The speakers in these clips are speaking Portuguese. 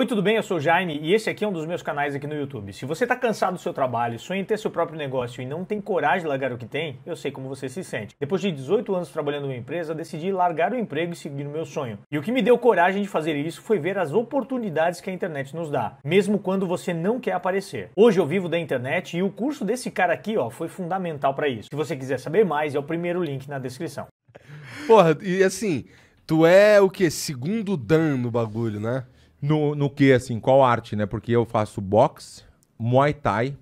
Oi, tudo bem? Eu sou o Jaime e esse aqui é um dos meus canais aqui no YouTube. Se você está cansado do seu trabalho, sonha em ter seu próprio negócio e não tem coragem de largar o que tem, eu sei como você se sente. Depois de 18 anos trabalhando uma empresa, decidi largar o emprego e seguir o meu sonho. E o que me deu coragem de fazer isso foi ver as oportunidades que a internet nos dá, mesmo quando você não quer aparecer. Hoje eu vivo da internet e o curso desse cara aqui ó, foi fundamental para isso. Se você quiser saber mais, é o primeiro link na descrição. Porra, e assim, tu é o que? Segundo dano no bagulho, né? No, no que, assim, qual arte, né? Porque eu faço boxe, muay thai,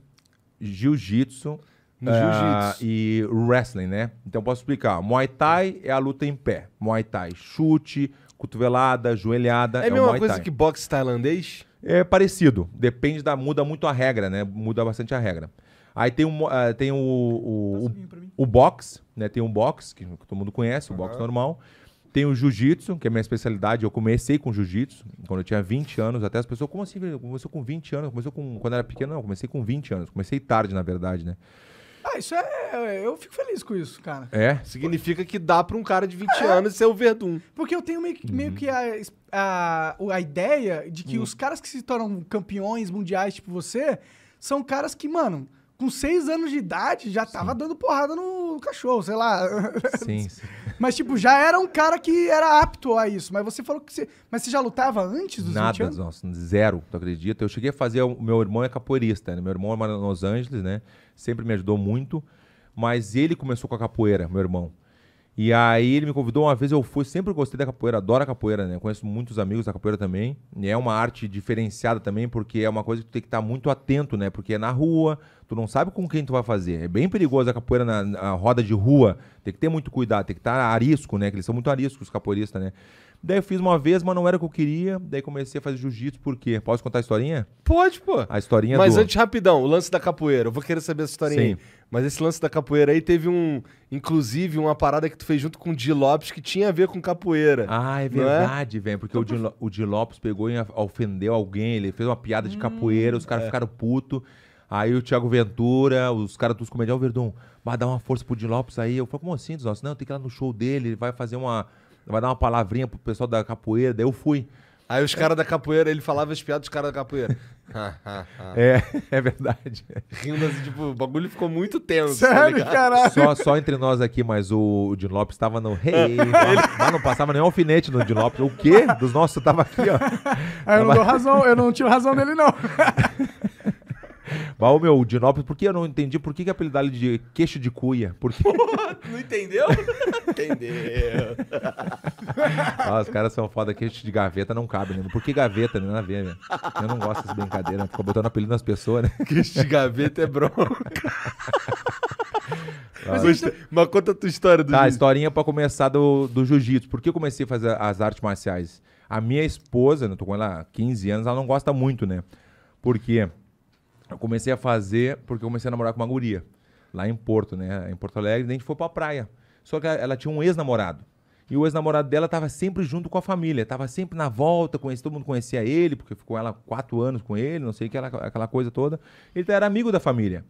jiu-jitsu. uh, eh, jiu e wrestling, né? Então posso explicar. Muay Thai é a luta em pé. Muay Thai, chute, cotovelada, joelhada. É, é a é coisa que boxe tailandês? É parecido. Depende da. Muda muito a regra, né? Muda bastante a regra. Aí tem, um, uh, tem o, o, o, o box, né? Tem um box, que todo mundo conhece, uhum. o box normal. Tem o jiu-jitsu, que é a minha especialidade. Eu comecei com jiu-jitsu quando eu tinha 20 anos. Até as pessoas, como assim? Começou com 20 anos? Começou com, quando era pequeno? Não, comecei com 20 anos. Comecei tarde, na verdade, né? Ah, isso é. Eu fico feliz com isso, cara. É? Significa que dá pra um cara de 20 é. anos ser o Verdun. Porque eu tenho meio, que, meio uhum. que a, a, a ideia de que uhum. os caras que se tornam campeões mundiais, tipo você, são caras que, mano, com 6 anos de idade já tava sim. dando porrada no cachorro, sei lá. Sim, sim. Mas, tipo, já era um cara que era apto a isso. Mas você falou que você. Mas você já lutava antes dos Nada, 20 anos? Nossa, zero, tu acredita? Eu cheguei a fazer. O meu irmão é capoeirista, né? Meu irmão é em Los Angeles, né? Sempre me ajudou muito. Mas ele começou com a capoeira, meu irmão. E aí ele me convidou uma vez, eu fui, sempre gostei da capoeira, adoro a capoeira, né? Conheço muitos amigos da capoeira também. E é uma arte diferenciada também, porque é uma coisa que tu tem que estar tá muito atento, né? Porque é na rua, tu não sabe com quem tu vai fazer. É bem perigoso a capoeira na, na roda de rua, tem que ter muito cuidado, tem que estar tá arisco, né? Que eles são muito ariscos, os capoeiristas, né? Daí eu fiz uma vez, mas não era o que eu queria. Daí comecei a fazer jiu-jitsu, por quê? Posso contar a historinha? Pode, pô. A historinha Mas do... antes, rapidão, o lance da capoeira. Eu vou querer saber essa historinha Sim. aí. Mas esse lance da capoeira aí teve um. Inclusive, uma parada que tu fez junto com o Di Lopes que tinha a ver com capoeira. Ah, é, é? verdade, é? velho. Porque então, o, Di, o Di Lopes pegou e ofendeu alguém. Ele fez uma piada de hum, capoeira, os caras é. ficaram putos. Aí o Thiago Ventura, os caras dos comediantes, o Verdun, vai dar uma força pro Di Lopes aí. Eu falei, como assim, dos Não, tem que ir lá no show dele, ele vai fazer uma vai dar uma palavrinha pro pessoal da capoeira, daí eu fui. Aí os caras da capoeira, ele falava as piadas dos caras da capoeira. é, é verdade. Rindo assim, tipo, o bagulho ficou muito tenso. Tá Sério, tá caralho? Só, só entre nós aqui, mas o, o Din Lopes tava no rei, mas não passava nem alfinete no Din Lopes. O quê? Dos nossos tava aqui, ó. Aí é, eu não dou razão, eu não razão dele, não. Baú, meu, o Dinópolis, por que eu não entendi? Por que, que apelidaram de queixo de cuia? Por quê? não entendeu? entendeu. ah, os caras são foda, queixo de gaveta não cabe, né? Por que gaveta, né? Nada a ver, né? Eu não gosto dessa brincadeira, né? fica botando apelido nas pessoas, né? Queixo de gaveta é bronca. Mas, mas, mas, conta a tua história do Tá, jiu historinha pra começar do, do jiu-jitsu. Por que eu comecei a fazer as artes marciais? A minha esposa, né, tô com ela há 15 anos, ela não gosta muito, né? Porque eu comecei a fazer porque eu comecei a namorar com uma guria, lá em Porto, né? Em Porto Alegre, a gente foi pra praia. Só que ela, tinha um ex-namorado. E o ex-namorado dela tava sempre junto com a família, tava sempre na volta, conhecia, todo mundo conhecia ele, porque ficou ela quatro anos com ele, não sei o que, aquela coisa toda. Ele era amigo da família.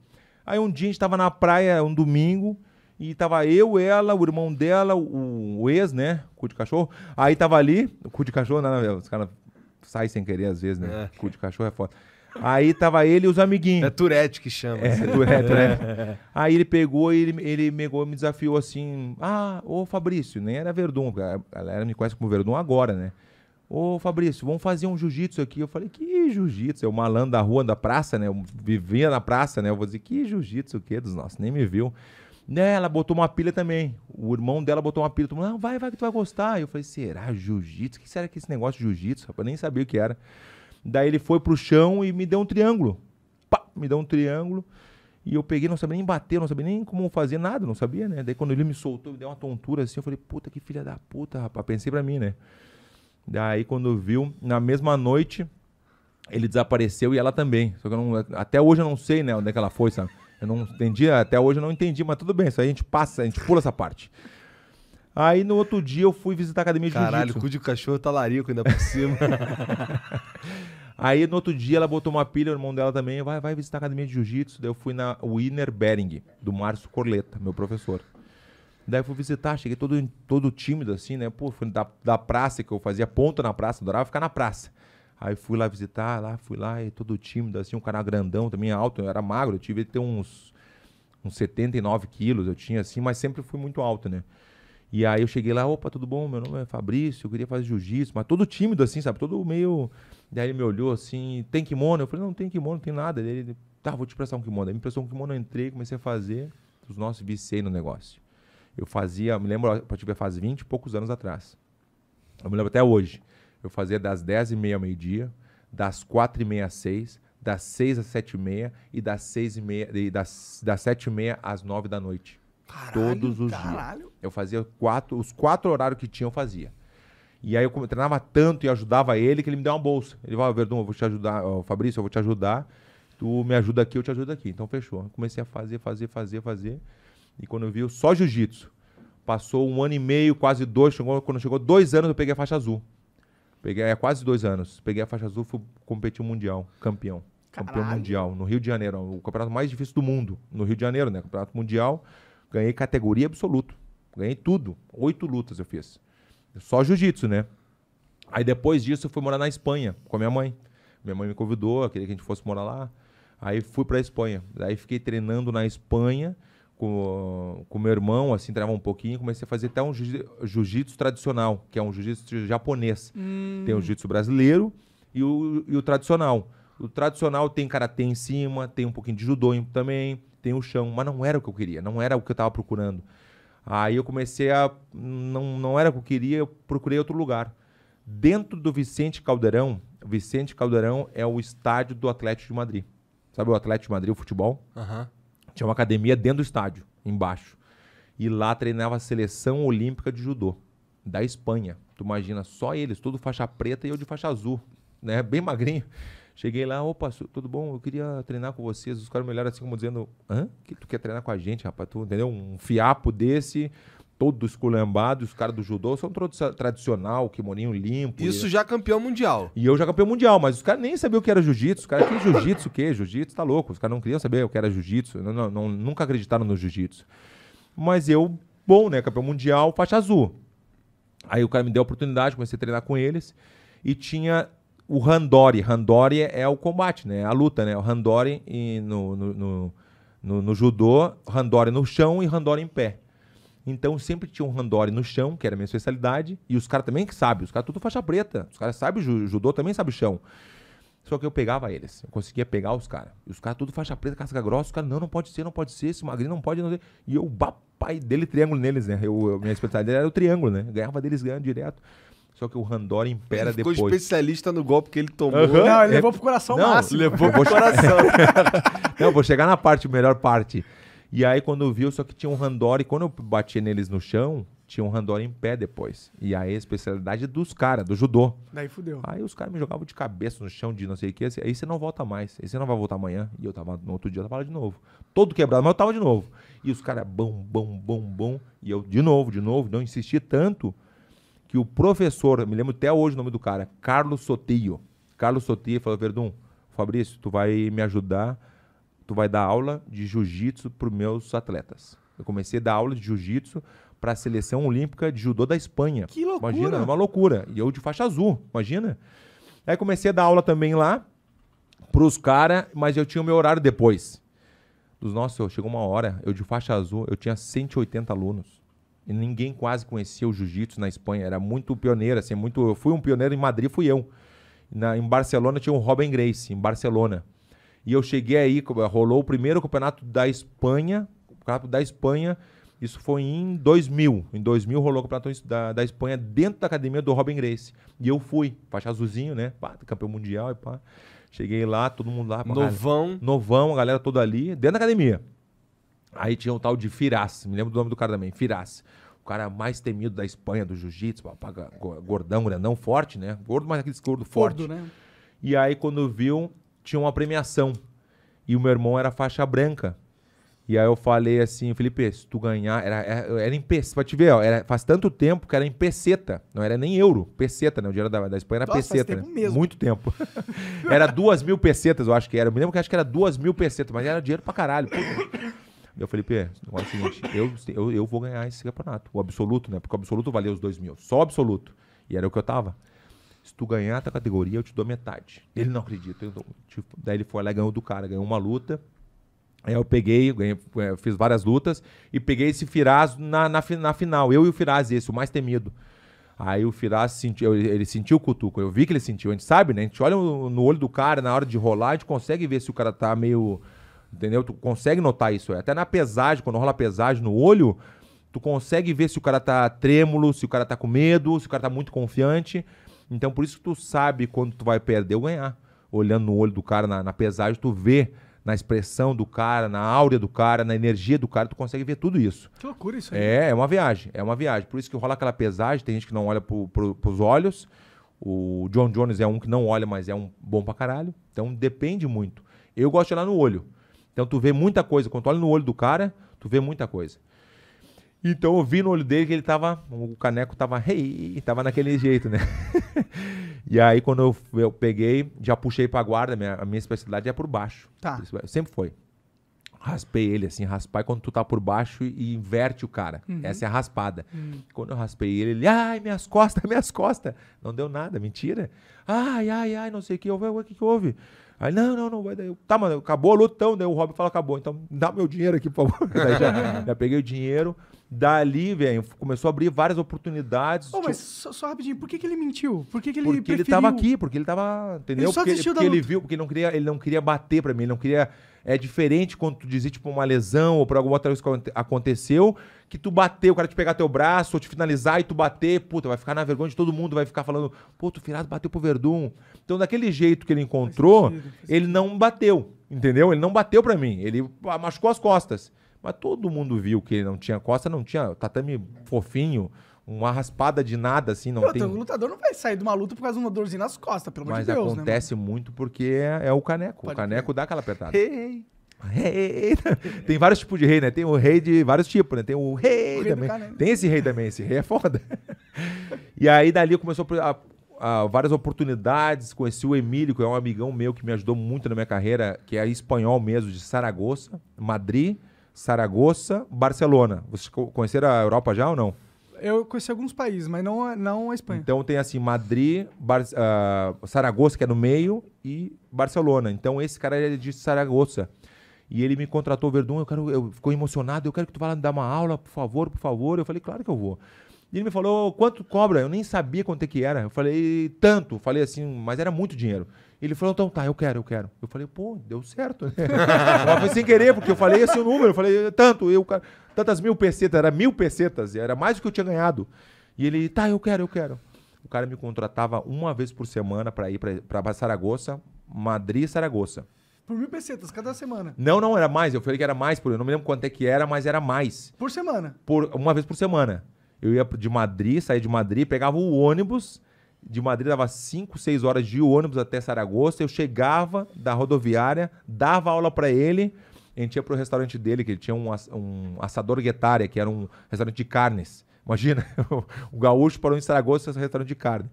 Aí um dia a gente tava na praia, um domingo, e tava eu, ela, o irmão dela, o, o ex, né? Cu de cachorro. Aí tava ali, o cu de cachorro, né? os caras saem sem querer às vezes, né? É. Cu de cachorro é foda. Aí tava ele e os amiguinhos. É Turetti que chama. É, assim. Tourette, né? É. Aí ele pegou e ele, ele me me desafiou assim: Ah, ô Fabrício, nem era Verdun, a galera me conhece como Verdun agora, né? Ô Fabrício, vamos fazer um jiu-jitsu aqui. Eu falei: Que jiu-jitsu? o é malandro da rua, da praça, né? Eu vivia na praça, né? Eu vou dizer: Que jiu-jitsu o quê dos nossos? Nem me viu. Né, ela botou uma pilha também. O irmão dela botou uma pilha. Todo mundo, não, vai, vai que tu vai gostar. Eu falei, será jiu-jitsu? O que será que é esse negócio de jiu-jitsu? Rapaz, eu nem sabia o que era. Daí ele foi pro chão e me deu um triângulo. Pá, me deu um triângulo. E eu peguei, não sabia nem bater, não sabia nem como fazer nada, não sabia, né? Daí quando ele me soltou, me deu uma tontura assim, eu falei, puta que filha da puta, rapaz. Pensei pra mim, né? Daí quando viu, na mesma noite, ele desapareceu e ela também. Só que não, até hoje eu não sei, né, onde é que ela foi, sabe? Eu não entendi, até hoje eu não entendi, mas tudo bem, isso aí a gente passa, a gente pula essa parte. Aí no outro dia eu fui visitar a academia de jiu-jitsu. Caralho, cu de cachorro talarico tá larico ainda por cima. Aí no outro dia ela botou uma pilha, o irmão dela também, vai, vai visitar a academia de jiu-jitsu. Daí eu fui na Wiener Bering, do Márcio Corleta, meu professor. Daí eu fui visitar, cheguei todo, todo tímido assim, né? Pô, fui da, da praça que eu fazia ponta na praça, adorava ficar na praça. Aí fui lá visitar, lá, fui lá, e todo tímido assim, um cara grandão também, alto, eu era magro, eu tive até uns, uns 79 quilos, eu tinha assim, mas sempre fui muito alto, né? E aí eu cheguei lá, opa, tudo bom? Meu nome é Fabrício, eu queria fazer jiu-jitsu, mas todo tímido assim, sabe? Todo meio. Daí ele me olhou assim, tem kimono? Eu falei, não, tem kimono, não tem nada. Daí ele, tá, vou te prestar um kimono. Aí me prestou um kimono, eu entrei, comecei a fazer os nossos viciei no negócio. Eu fazia, me lembro, eu tive faz 20 e poucos anos atrás. Eu me lembro até hoje. Eu fazia das 10h30 ao meio-dia, das 4h30 às 6 das 6 às 7h30 e das meia, e das, 7h30 às 9 da noite. Caralho, todos os caralho. dias. Eu fazia quatro, os quatro horários que tinha, eu fazia. E aí eu treinava tanto e ajudava ele que ele me deu uma bolsa. Ele falou, ah, Verdun, eu vou te ajudar, oh, Fabrício, eu vou te ajudar. Tu me ajuda aqui, eu te ajudo aqui. Então fechou. comecei a fazer, fazer, fazer, fazer. E quando eu vi, eu só jiu-jitsu. Passou um ano e meio, quase dois. Chegou, quando chegou dois anos, eu peguei a faixa azul. Peguei, é quase dois anos. Peguei a faixa azul, fui competir o Mundial, campeão. Caralho. Campeão mundial, no Rio de Janeiro. É o campeonato mais difícil do mundo, no Rio de Janeiro, né? Campeonato mundial ganhei categoria absoluto. Ganhei tudo. Oito lutas eu fiz. Só jiu-jitsu, né? Aí depois disso eu fui morar na Espanha com a minha mãe. Minha mãe me convidou, queria que a gente fosse morar lá. Aí fui para Espanha. Daí fiquei treinando na Espanha com o meu irmão, assim, treinava um pouquinho. Comecei a fazer até um jiu-jitsu tradicional, que é um jiu-jitsu japonês. Hum. Tem o jiu-jitsu brasileiro e o, e o tradicional. O tradicional tem karatê em cima, tem um pouquinho de judô também, tem o chão, mas não era o que eu queria, não era o que eu estava procurando. Aí eu comecei a. Não, não era o que eu queria, eu procurei outro lugar. Dentro do Vicente Caldeirão, Vicente Caldeirão é o estádio do Atlético de Madrid. Sabe o Atlético de Madrid, o futebol? Uhum. Tinha uma academia dentro do estádio, embaixo. E lá treinava a seleção olímpica de judô, da Espanha. Tu imagina, só eles, todo faixa preta e eu de faixa azul, né? Bem magrinho. Cheguei lá, opa, tudo bom? Eu queria treinar com vocês. Os caras me olharam assim como dizendo, hã? Que tu quer treinar com a gente, rapaz? Tu entendeu? Um fiapo desse, todo esculhambado, os caras do judô são tradicional, kimoninho limpo. Isso e... já campeão mundial. E eu já campeão mundial, mas os caras nem sabiam o que era jiu-jitsu. Os caras, que jiu-jitsu, o quê? Jiu-jitsu tá louco. Os caras não queriam saber o que era jiu-jitsu. Não, não, não, nunca acreditaram no jiu-jitsu. Mas eu, bom, né? Campeão mundial, faixa azul. Aí o cara me deu a oportunidade, comecei a treinar com eles. E tinha o Randori. Randori é o combate, né? É a luta, né? O Randori no, no, no, no, judô, Randori no chão e Randori em pé. Então sempre tinha um Randori no chão, que era a minha especialidade, e os caras também que sabem, os caras tudo faixa preta. Os caras sabem judô, também sabem o chão. Só que eu pegava eles, eu conseguia pegar os caras. E os caras tudo faixa preta, casca grossa, os caras, não, não pode ser, não pode ser, esse magrinho não pode, não ser. E eu, pai dele, triângulo neles, né? Eu, eu minha especialidade era o triângulo, né? Eu ganhava deles ganhando direto. Só que o Randori impera ele ficou depois. Ficou especialista no golpe que ele tomou. Uhum. Não, ele é... levou pro coração não, máximo. levou pro coração. não, vou chegar na parte, melhor parte. E aí quando viu, só que tinha um Randori, quando eu bati neles no chão, tinha um Randori em pé depois. E aí a especialidade é dos caras, do judô. Daí fudeu. Aí os caras me jogavam de cabeça no chão de não sei o que. Assim, aí você não volta mais. Aí você não vai voltar amanhã. E eu tava, no outro dia eu tava lá de novo. Todo quebrado, mas eu tava de novo. E os caras, bom, bom, bom, bom. E eu, de novo, de novo, não insisti tanto que o professor, me lembro até hoje o nome do cara, Carlos Sotillo. Carlos Sotillo falou, Verdun, Fabrício, tu vai me ajudar, tu vai dar aula de jiu-jitsu para os meus atletas. Eu comecei a dar aula de jiu-jitsu para a seleção olímpica de judô da Espanha. Que loucura! Imagina, é uma loucura. E eu de faixa azul, imagina. Aí comecei a dar aula também lá para os caras, mas eu tinha o meu horário depois. Dos nossos, chegou uma hora, eu de faixa azul, eu tinha 180 alunos. E ninguém quase conhecia o jiu-jitsu na Espanha. Era muito pioneiro, assim, muito. Eu fui um pioneiro em Madrid, fui eu. Na, em Barcelona tinha um Robin Grace, em Barcelona. E eu cheguei aí, rolou o primeiro campeonato da Espanha, campeonato da Espanha, isso foi em 2000. Em 2000 rolou o campeonato da, da Espanha dentro da academia do Robin Grace. E eu fui, faixa azulzinho, né? Pá, campeão mundial e pá. Cheguei lá, todo mundo lá. Novão. Galera, novão, a galera toda ali, dentro da academia. Aí tinha um tal de Firas, me lembro do nome do cara também, Firas. O cara mais temido da Espanha, do jiu-jitsu, gordão, grandão, forte, né? Gordo, mas aquele gordo forte. Gordo, né? E aí, quando viu, tinha uma premiação. E o meu irmão era faixa branca. E aí eu falei assim, Felipe, se tu ganhar, era, era, é, era em peseta, pra te ver, ó, era, faz tanto tempo que era em peseta, não era nem euro, peseta, né? O dinheiro da, da Espanha era Nossa, peseta. Faz tempo né? mesmo. Muito tempo. era duas mil pesetas, eu acho que era. Eu me lembro que acho que era duas mil pesetas, mas era dinheiro pra caralho. Puta. Eu falei, Felipe, é o seguinte, eu, eu, eu vou ganhar esse campeonato. O absoluto, né? Porque o absoluto valia os dois mil. Só o absoluto. E era o que eu tava. Se tu ganhar a tua categoria, eu te dou metade. Ele não acredita. Eu, tipo, daí ele foi lá e ganhou do cara, ganhou uma luta. Aí eu peguei, ganhei, é, fiz várias lutas e peguei esse Firaz na, na, na final. Eu e o Firaz, esse, o mais temido. Aí o Firaz sentiu, ele sentiu o cutuco. Eu vi que ele sentiu. A gente sabe, né? A gente olha no olho do cara na hora de rolar, a gente consegue ver se o cara tá meio Entendeu? Tu consegue notar isso. É. Até na pesagem, quando rola pesagem no olho, tu consegue ver se o cara tá trêmulo, se o cara tá com medo, se o cara tá muito confiante. Então por isso que tu sabe quando tu vai perder ou ganhar. Olhando no olho do cara, na, na pesagem, tu vê na expressão do cara, na áurea do cara, na energia do cara, tu consegue ver tudo isso. Que loucura isso aí. É, é uma viagem, é uma viagem. Por isso que rola aquela pesagem, tem gente que não olha pro, pro, pros olhos. O John Jones é um que não olha, mas é um bom pra caralho. Então depende muito. Eu gosto de olhar no olho. Então tu vê muita coisa. Quando tu olha no olho do cara, tu vê muita coisa. Então eu vi no olho dele que ele tava. O caneco tava. Hey, tava naquele jeito, né? e aí quando eu, eu peguei, já puxei pra guarda. Minha, a minha especialidade é por baixo. Tá. É, sempre foi. Raspei ele, assim, raspar é quando tu tá por baixo e inverte o cara. Uhum. Essa é a raspada. Uhum. Quando eu raspei ele, ele, ai, minhas costas, minhas costas. Não deu nada, mentira. Ai, ai, ai, não sei o que, o que, que houve? Aí, não, não, não, vai daí. tá, mano, acabou a luta, então, Daí o Robin fala, acabou. Então dá meu dinheiro aqui, por favor. daí já, já peguei o dinheiro. Dali, velho, começou a abrir várias oportunidades. Oh, mas tipo só, só, rapidinho, por que, que ele mentiu? Por que, que ele Porque preferiu... ele tava aqui, porque ele tava. Entendeu? Ele só porque, porque ele viu, porque ele não queria, ele não queria bater pra mim, ele não queria é diferente quando tu dizer, tipo, uma lesão ou por alguma outra coisa que aconteceu, que tu bater, o cara te pegar teu braço ou te finalizar e tu bater, puta, vai ficar na vergonha de todo mundo, vai ficar falando, pô, tu virado bateu pro Verdun. Então, daquele jeito que ele encontrou, sentido, ele não bateu, entendeu? Ele não bateu para mim, ele machucou as costas. Mas todo mundo viu que ele não tinha costa, não tinha tatame fofinho uma raspada de nada, assim, não Pô, tem... O lutador não vai sair de uma luta por causa de uma dorzinha nas costas, pelo amor de Deus, né, Mas acontece né, muito porque é, é o caneco. Pode o caneco ter. dá aquela apertada. Rei! Rei! tem vários tipos de rei, né? Tem o rei de vários tipos, né? Tem o rei, o rei também. Tem esse rei também, esse rei é foda. e aí dali começou a, várias oportunidades, conheci o Emílio, que é um amigão meu que me ajudou muito na minha carreira, que é espanhol mesmo, de Saragoça, Madrid, Saragoça, Barcelona. Vocês conheceram a Europa já ou não? Eu conheci alguns países, mas não, não a Espanha. Então tem assim, Madrid, Bar uh, ah, Saragoça, que é no meio, e Barcelona. Então esse cara ele é de Saragoça. E ele me contratou, Verdun, eu quero, eu ficou emocionado, eu quero que tu vá lá me dar uma aula, por favor, por favor. Eu falei, claro que eu vou. E ele me falou, quanto cobra? Eu nem sabia quanto é que era. Eu falei, tanto. Falei assim, mas era muito dinheiro. Ele falou, então tá, eu quero, eu quero. Eu falei, pô, deu certo, né? foi sem querer, porque eu falei esse número. Eu falei, tanto, eu, tantas mil pesetas, era mil pesetas, era mais do que eu tinha ganhado. E ele, tá, eu quero, eu quero. O cara me contratava uma vez por semana para ir para Saragoça, Madrid e Saragoça. Por mil pesetas, cada semana. Não, não, era mais. Eu falei que era mais, por eu não me lembro quanto é que era, mas era mais. Por semana? Por Uma vez por semana. Eu ia de Madrid, saía de Madrid, pegava o ônibus. De Madrid dava 5, 6 horas de ônibus até Saragossa. Eu chegava da rodoviária, dava aula para ele. A gente ia pro restaurante dele, que ele tinha um, um assador guetária, que era um restaurante de carnes. Imagina, o gaúcho parou em Saragossa, restaurante de carne.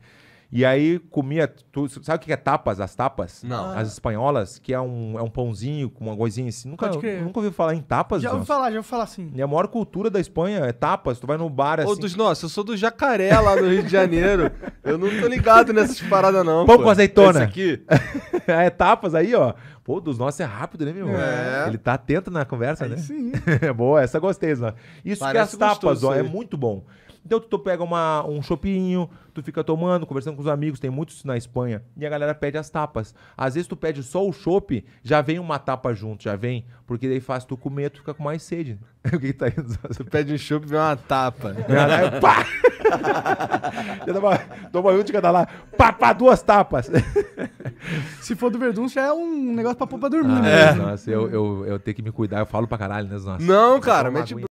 E aí comia tudo. Sabe o que é tapas? As tapas? Não. Ah. As espanholas, que é um, é um pãozinho com uma coisinha assim. Nunca, Pode crer. nunca ouviu falar em tapas? Já ouvi falar, já ouvi falar sim. E a maior cultura da Espanha é tapas. Tu vai no bar assim. Ô, dos nossos, eu sou do Jacaré lá no Rio de Janeiro. eu não tô ligado nessas paradas, não. Pão com azeitona. Esse aqui. é tapas aí, ó. Pô, dos nossos é rápido, né, meu irmão? É. Ele tá atento na conversa, né? Sim. Boa, essa gostei, Zan. Isso Parece que é as tapas, ó, é muito bom. Então tu, tu pega uma, um chopinho, tu fica tomando, conversando com os amigos, tem muitos na Espanha, e a galera pede as tapas. Às vezes tu pede só o chopp, já vem uma tapa junto, já vem, porque daí faz tu comer, tu fica com mais sede. o que, que tá indo? Você pede um chopp e vem uma tapa. Caralho, pá! já dá uma, de cada lá, pá, pá, duas tapas. Se for do Verdun, já é um negócio pra pôr pra dormir, ah, né? É. Nossa, eu, eu, eu tenho que me cuidar, eu falo pra caralho, né? Nossa. Não, cara, mete...